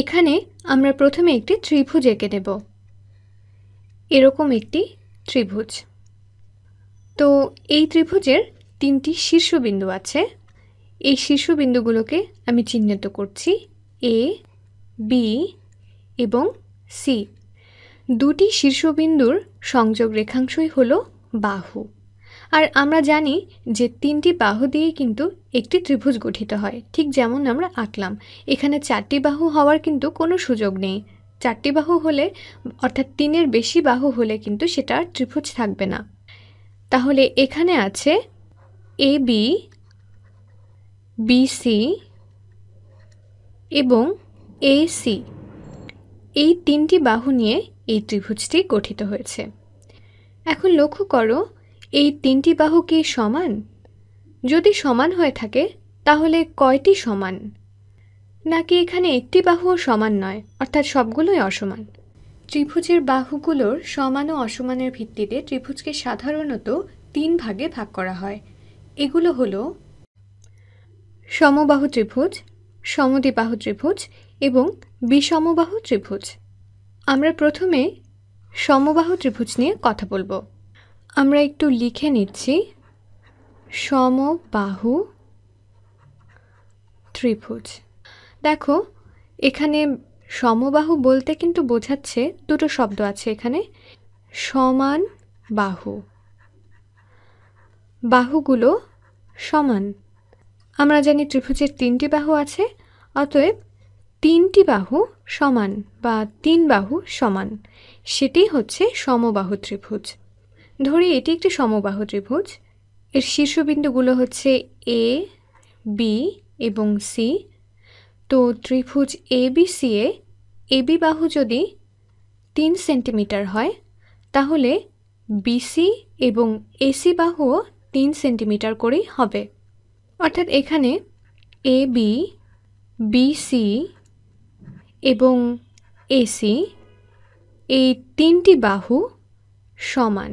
এখানে আমরা প্রথমে একটি ত্রিভুজ এঁকে নেব এরকম একটি ত্রিভুজ তো এই ত্রিভুজের তিনটি শীর্ষবিন্দু আছে এই শীর্ষবিন্দুগুলোকে আমি চিহ্নিত করছি এ বি এবং সি দুটি শীর্ষবিন্দুর সংযোগ রেখাংশই হল বাহু আর আমরা জানি যে তিনটি বাহু দিয়ে কিন্তু একটি ত্রিভুজ গঠিত হয় ঠিক যেমন আমরা আঁকলাম এখানে চারটি বাহু হওয়ার কিন্তু কোনো সুযোগ নেই চারটি বাহু হলে অর্থাৎ তিনের বেশি বাহু হলে কিন্তু সেটা ত্রিভুজ থাকবে না তাহলে এখানে আছে এ বি বিসি এবং এ সি এই তিনটি বাহু নিয়ে এই ত্রিভুজটি গঠিত হয়েছে এখন লক্ষ্য করো এই তিনটি বাহু কি সমান যদি সমান হয়ে থাকে তাহলে কয়টি সমান নাকি এখানে একটি বাহুও সমান নয় অর্থাৎ সবগুলোই অসমান ত্রিভুজের বাহুগুলোর সমান ও অসমানের ভিত্তিতে ত্রিভুজকে সাধারণত তিন ভাগে ভাগ করা হয় এগুলো হলো সমবাহু ত্রিভুজ সমদ্বিবাহু ত্রিভুজ এবং বিষমবাহু ত্রিভুজ আমরা প্রথমে সমবাহু ত্রিভুজ নিয়ে কথা বলবো আমরা একটু লিখে নিচ্ছি সমবাহু ত্রিভুজ দেখো এখানে সমবাহু বলতে কিন্তু বোঝাচ্ছে দুটো শব্দ আছে এখানে সমান বাহু বাহুগুলো সমান আমরা জানি ত্রিভুজের তিনটি বাহু আছে অতএব তিনটি বাহু সমান বা তিন বাহু সমান সেটি হচ্ছে সমবাহু ত্রিভুজ ধরি এটি একটি সমবাহু ত্রিভুজ এর শীর্ষবিন্দুগুলো হচ্ছে এ বি এবং সি তো ত্রিভুজ A B C A A B বাহু যদি তিন সেন্টিমিটার হয় তাহলে বিসি এবং এসি বাহুও তিন সেন্টিমিটার করেই হবে অর্থাৎ এখানে এ বি বিসি এবং এসি এই তিনটি বাহু সমান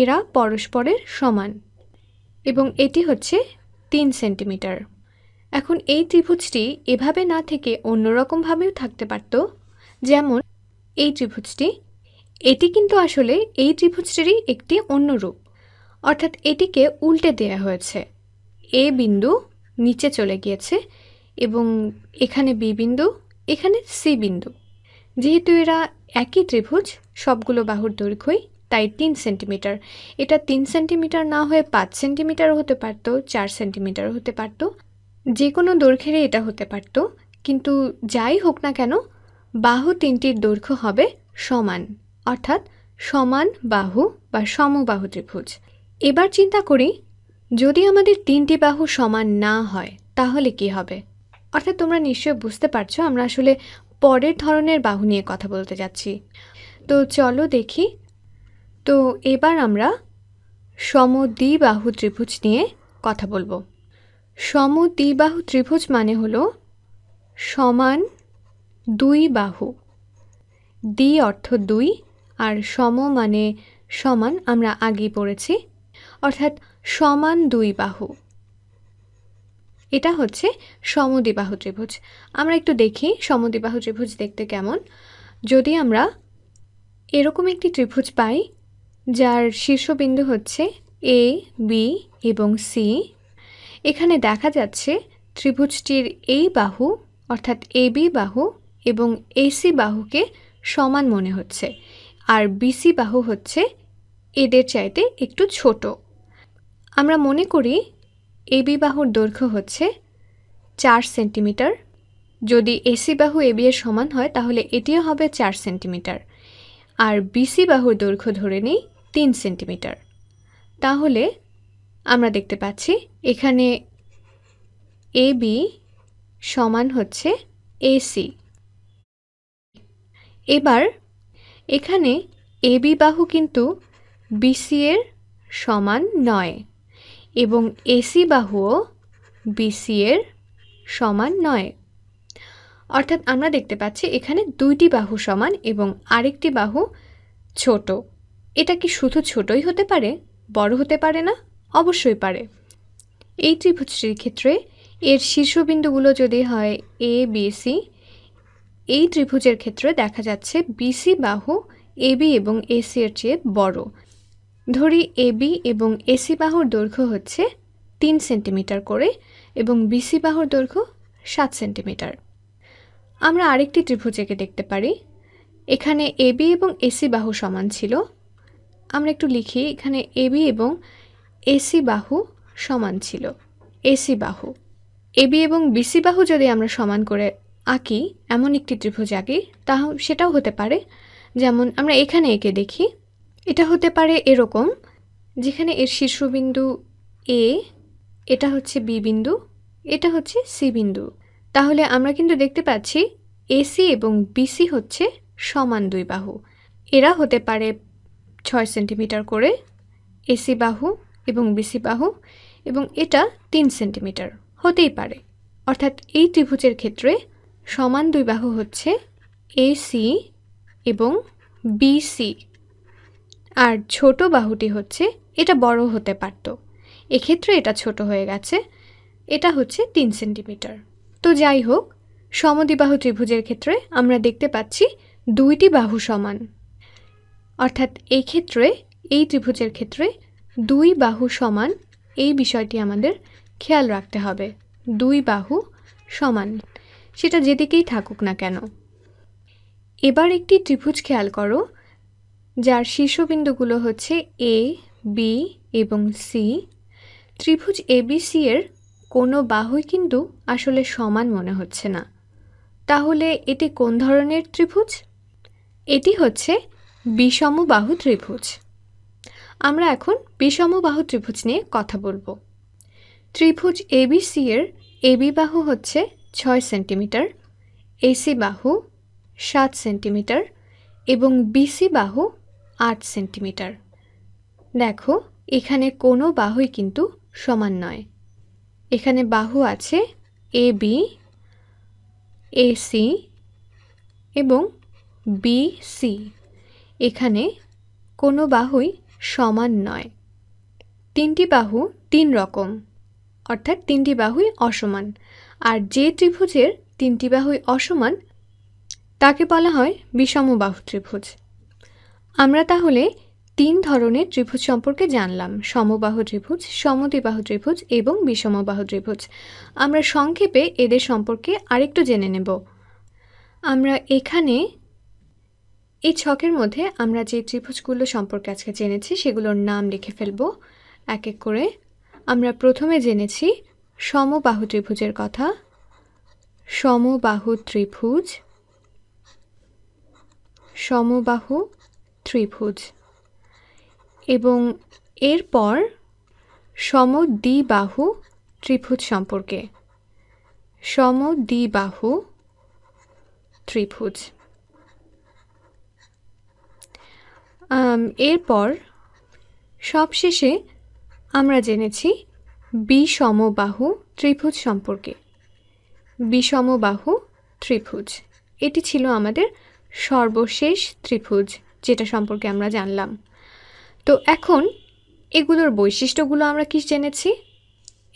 এরা পরস্পরের সমান এবং এটি হচ্ছে তিন সেন্টিমিটার এখন এই ত্রিভুজটি এভাবে না থেকে অন্যরকমভাবেও থাকতে পারত যেমন এই ত্রিভুজটি এটি কিন্তু আসলে এই ত্রিভুজটিরই একটি অন্য রূপ অর্থাৎ এটিকে উল্টে দেয়া হয়েছে এ বিন্দু নিচে চলে গিয়েছে এবং এখানে বি বিন্দু এখানে সি বিন্দু যেহেতু এরা একই ত্রিভুজ সবগুলো বাহুর দৈর্ঘ্যই তাই তিন সেন্টিমিটার এটা তিন সেন্টিমিটার না হয়ে পাঁচ সেন্টিমিটার হতে পারতো চার সেন্টিমিটার হতে পারতো যে কোনো দৈর্ঘ্যেরই এটা হতে পারতো কিন্তু যাই হোক না কেন বাহু তিনটির দৈর্ঘ্য হবে সমান অর্থাৎ সমান বাহু বা সমবাহু ত্রিভুজ এবার চিন্তা করি যদি আমাদের তিনটি বাহু সমান না হয় তাহলে কি হবে অর্থাৎ তোমরা নিশ্চয়ই বুঝতে পারছো আমরা আসলে পরের ধরনের বাহু নিয়ে কথা বলতে যাচ্ছি তো চলো দেখি তো এবার আমরা সমদ্বিবাহু ত্রিভুজ নিয়ে কথা বলবো সমদ্বিবাহু ত্রিভুজ মানে হলো সমান দুই বাহু দ্বি অর্থ দুই আর সম মানে সমান আমরা আগে পড়েছি অর্থাৎ সমান দুই বাহু এটা হচ্ছে সমদ্বিবাহু ত্রিভুজ আমরা একটু দেখি সমদ্বিবাহু ত্রিভুজ দেখতে কেমন যদি আমরা এরকম একটি ত্রিভুজ পাই যার শীর্ষবিন্দু হচ্ছে এ বি এবং সি এখানে দেখা যাচ্ছে ত্রিভুজটির এই বাহু অর্থাৎ এ বি বাহু এবং এসি বাহুকে সমান মনে হচ্ছে আর বিসি বাহু হচ্ছে এদের চাইতে একটু ছোট আমরা মনে করি এ বি বাহুর দৈর্ঘ্য হচ্ছে চার সেন্টিমিটার যদি এসি বাহু বি এর সমান হয় তাহলে এটিও হবে চার সেন্টিমিটার আর বিসি বাহুর দৈর্ঘ্য ধরে নিই তিন সেন্টিমিটার তাহলে আমরা দেখতে পাচ্ছি এখানে এ বি সমান হচ্ছে এসি এবার এখানে এ বি বাহু কিন্তু বিসি এর সমান নয় এবং এসি বাহুও বিসি এর সমান নয় অর্থাৎ আমরা দেখতে পাচ্ছি এখানে দুইটি বাহু সমান এবং আরেকটি বাহু ছোট এটা কি শুধু ছোটই হতে পারে বড় হতে পারে না অবশ্যই পারে এই ত্রিভুজটির ক্ষেত্রে এর শীর্ষবিন্দুগুলো যদি হয় এ বিসি এই ত্রিভুজের ক্ষেত্রে দেখা যাচ্ছে বিসি বাহু এবি এবং এসি এর চেয়ে বড় ধরি এবি এবং এসি বাহুর দৈর্ঘ্য হচ্ছে তিন সেন্টিমিটার করে এবং বিসি বাহুর দৈর্ঘ্য সাত সেন্টিমিটার আমরা আরেকটি ত্রিভুজ একে দেখতে পারি এখানে এবি এবং এসি বাহু সমান ছিল আমরা একটু লিখি এখানে এবি এবং এসি বাহু সমান ছিল এসি বাহু এবি এবং বিসি বাহু যদি আমরা সমান করে আঁকি এমন একটি ত্রিভুজ আঁকি তা সেটাও হতে পারে যেমন আমরা এখানে এঁকে দেখি এটা হতে পারে এরকম যেখানে এর শীর্ষবিন্দু এ এটা হচ্ছে বি বিন্দু এটা হচ্ছে সি বিন্দু তাহলে আমরা কিন্তু দেখতে পাচ্ছি এসি এবং বিসি হচ্ছে সমান দুই বাহু এরা হতে পারে ছয় সেন্টিমিটার করে এসি বাহু এবং বিসি বাহু এবং এটা তিন সেন্টিমিটার হতেই পারে অর্থাৎ এই ত্রিভুজের ক্ষেত্রে সমান দুই বাহু হচ্ছে এসি এবং বিসি আর ছোট বাহুটি হচ্ছে এটা বড় হতে পারত এক্ষেত্রে এটা ছোট হয়ে গেছে এটা হচ্ছে তিন সেন্টিমিটার তো যাই হোক সমদিবাহু ত্রিভুজের ক্ষেত্রে আমরা দেখতে পাচ্ছি দুইটি বাহু সমান অর্থাৎ এই ক্ষেত্রে এই ত্রিভুজের ক্ষেত্রে দুই বাহু সমান এই বিষয়টি আমাদের খেয়াল রাখতে হবে দুই বাহু সমান সেটা যেদিকেই থাকুক না কেন এবার একটি ত্রিভুজ খেয়াল করো যার শীর্ষবিন্দুগুলো হচ্ছে এ বি এবং সি ত্রিভুজ এবিসি এর কোনো বাহুই কিন্তু আসলে সমান মনে হচ্ছে না তাহলে এটি কোন ধরনের ত্রিভুজ এটি হচ্ছে বিষম বাহু ত্রিভুজ আমরা এখন বিষম বাহু ত্রিভুজ নিয়ে কথা বলবো ত্রিভুজ এবিসি এর এবি বাহু হচ্ছে ছয় সেন্টিমিটার এসি বাহু সাত সেন্টিমিটার এবং বিসি বাহু আট সেন্টিমিটার দেখো এখানে কোনো বাহুই কিন্তু সমান নয় এখানে বাহু আছে এ বি এসি এবং বিসি এখানে কোনো বাহুই সমান নয় তিনটি বাহু তিন রকম অর্থাৎ তিনটি বাহুই অসমান আর যে ত্রিভুজের তিনটি বাহুই অসমান তাকে বলা হয় বিষমবাহু ত্রিভুজ আমরা তাহলে তিন ধরনের ত্রিভুজ সম্পর্কে জানলাম সমবাহু ত্রিভুজ সমদ্বিবাহু ত্রিভুজ এবং বিষমবাহু ত্রিভুজ আমরা সংক্ষেপে এদের সম্পর্কে আরেকটু জেনে নেব আমরা এখানে এই ছকের মধ্যে আমরা যে ত্রিভুজগুলো সম্পর্কে আজকে জেনেছি সেগুলোর নাম লিখে ফেলব এক এক করে আমরা প্রথমে জেনেছি সমবাহু ত্রিভুজের কথা সমবাহু ত্রিভুজ সমবাহু ত্রিভুজ এবং এরপর সমদ্বিবাহু ত্রিভুজ সম্পর্কে সমদ্বিবাহু ত্রিভুজ এরপর সবশেষে আমরা জেনেছি বিষমবাহু ত্রিভুজ সম্পর্কে বিষমবাহু ত্রিভুজ এটি ছিল আমাদের সর্বশেষ ত্রিভুজ যেটা সম্পর্কে আমরা জানলাম তো এখন এগুলোর বৈশিষ্ট্যগুলো আমরা কি জেনেছি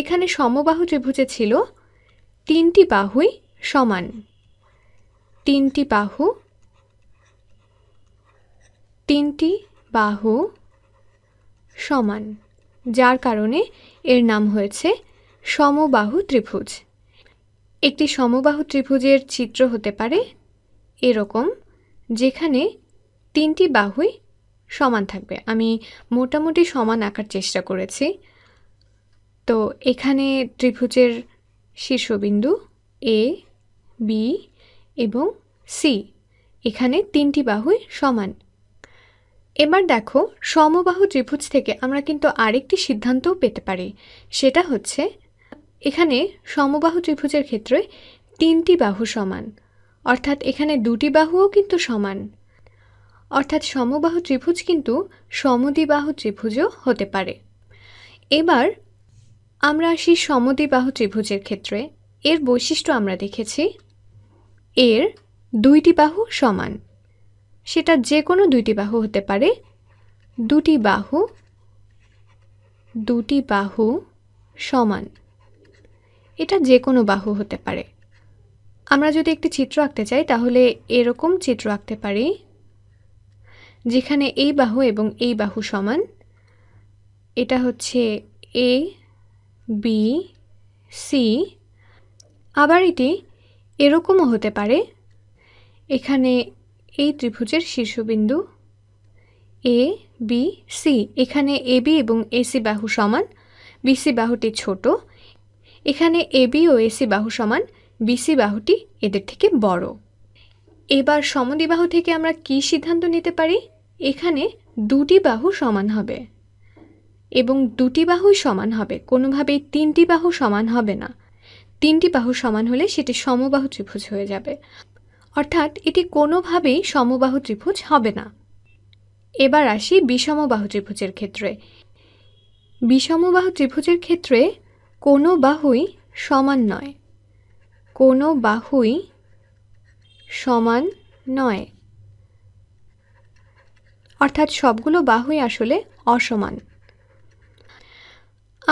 এখানে সমবাহু ত্রিভুজে ছিল তিনটি বাহুই সমান তিনটি বাহু তিনটি বাহু সমান যার কারণে এর নাম হয়েছে সমবাহু ত্রিভুজ একটি সমবাহু ত্রিভুজের চিত্র হতে পারে এরকম যেখানে তিনটি বাহুই সমান থাকবে আমি মোটামুটি সমান আঁকার চেষ্টা করেছি তো এখানে ত্রিভুজের শীর্ষবিন্দু এ বি এবং সি এখানে তিনটি বাহুই সমান এবার দেখো সমবাহু ত্রিভুজ থেকে আমরা কিন্তু আরেকটি সিদ্ধান্তও পেতে পারি সেটা হচ্ছে এখানে সমবাহু ত্রিভুজের ক্ষেত্রে তিনটি বাহু সমান অর্থাৎ এখানে দুটি বাহুও কিন্তু সমান অর্থাৎ সমবাহু ত্রিভুজ কিন্তু সমদ্বিবাহু ত্রিভুজও হতে পারে এবার আমরা আসি সমদ্বিবাহু ত্রিভুজের ক্ষেত্রে এর বৈশিষ্ট্য আমরা দেখেছি এর দুইটি বাহু সমান সেটা যে কোনো দুইটি বাহু হতে পারে দুটি বাহু দুটি বাহু সমান এটা যে কোনো বাহু হতে পারে আমরা যদি একটি চিত্র আঁকতে চাই তাহলে এরকম চিত্র আঁকতে পারি যেখানে এই বাহু এবং এই বাহু সমান এটা হচ্ছে এ বি সি আবার এটি এরকমও হতে পারে এখানে এই ত্রিভুজের শীর্ষবিন্দু এ বি সি এখানে এবি এবং এসি বাহু সমান বিসি বাহুটি ছোট এখানে এবি ও এসি বাহু সমান বিসি বাহুটি এদের থেকে বড় এবার সমদিবাহু থেকে আমরা কি সিদ্ধান্ত নিতে পারি এখানে দুটি বাহু সমান হবে এবং দুটি বাহুই সমান হবে কোনোভাবেই তিনটি বাহু সমান হবে না তিনটি বাহু সমান হলে সেটি সমবাহু ত্রিভুজ হয়ে যাবে অর্থাৎ এটি কোনোভাবেই সমবাহু ত্রিভুজ হবে না এবার আসি বিষমবাহু ত্রিভুজের ক্ষেত্রে বিষমবাহু ত্রিভুজের ক্ষেত্রে কোনো বাহুই সমান নয় কোনো বাহুই সমান নয় অর্থাৎ সবগুলো বাহুই আসলে অসমান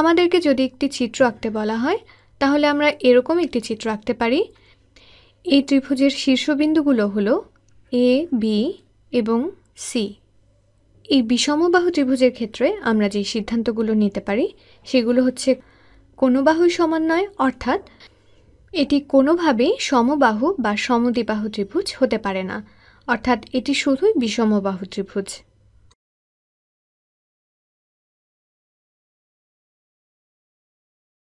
আমাদেরকে যদি একটি চিত্র আঁকতে বলা হয় তাহলে আমরা এরকম একটি চিত্র আঁকতে পারি এই ত্রিভুজের শীর্ষবিন্দুগুলো হলো এ বি এবং সি এই বিষমবাহু ত্রিভুজের ক্ষেত্রে আমরা যে সিদ্ধান্তগুলো নিতে পারি সেগুলো হচ্ছে কোনো বাহুই সমান নয় অর্থাৎ এটি কোনোভাবেই সমবাহু বা সমদ্বিবাহু ত্রিভুজ হতে পারে না অর্থাৎ এটি শুধুই বিষমবাহু ত্রিভুজ